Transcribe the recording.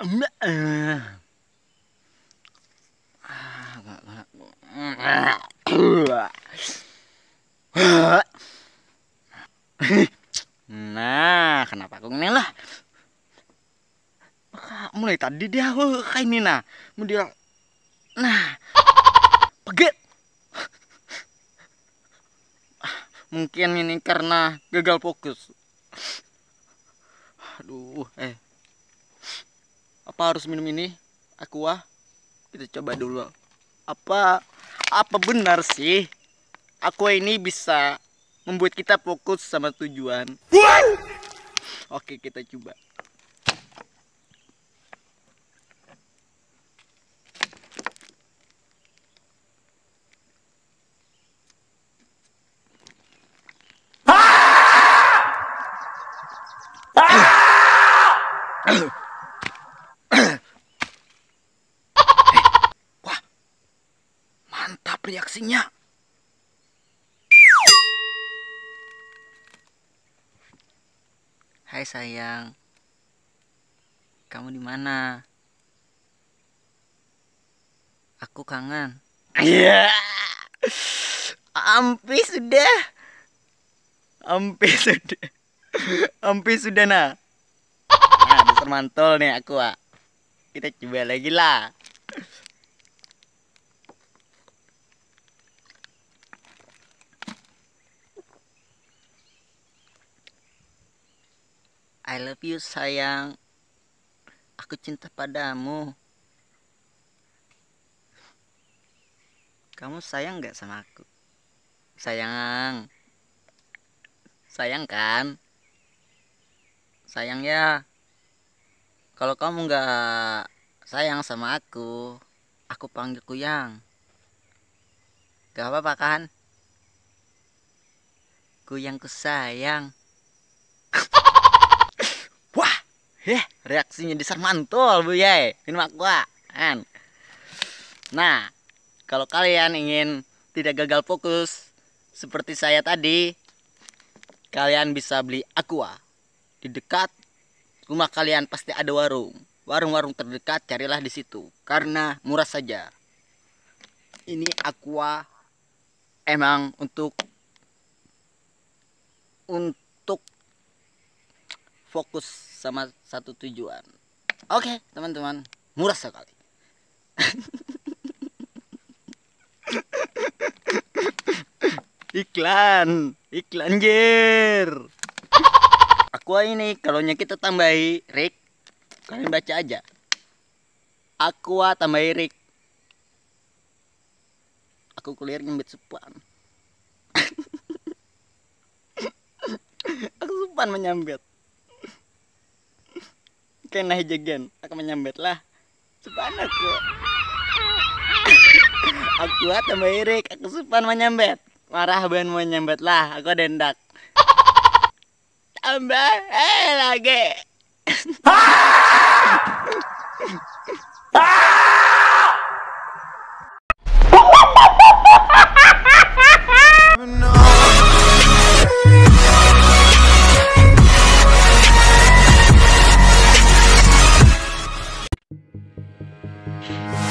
Nah, kenapa aku ngeneng lah? Mulai tadi dia oh, kayak ini nah, mau nah peget mungkin ini karena gagal fokus aduh eh apa harus minum ini aqua kita coba dulu apa apa benar sih aqua ini bisa membuat kita fokus sama tujuan oke kita coba Lihat reaksinya. Hai sayang. Kamu di mana? Aku kangen. Iya. Ampi sudah. Ampi sudah. Ampi sudah nah. Nah, mantol nih aku, ah. Kita coba lagi lah. I love you sayang aku cinta padamu kamu sayang gak sama aku sayang sayang kan sayang ya kalau kamu gak sayang sama aku aku panggil kuyang gak apa-apa kan kuyangku sayang Heh, reaksinya dasar mantul bu yay. Minum aqua. Kan? Nah, kalau kalian ingin tidak gagal fokus seperti saya tadi, kalian bisa beli aqua di dekat rumah kalian pasti ada warung. Warung-warung terdekat carilah di situ karena murah saja. Ini aqua emang untuk untuk fokus sama satu tujuan oke okay, teman-teman murah sekali iklan iklan jir aku ini kalau kita tambahi Rick kalian baca aja aku ah, tambahi Rick aku kuliah nyembit sepan aku sepan menyambet kena hijagen aku menyambet lah sepan aku aku sama Erik aku sepan menyambet marah ban mau menyambet lah aku dendak tambah eh lagi ah! you.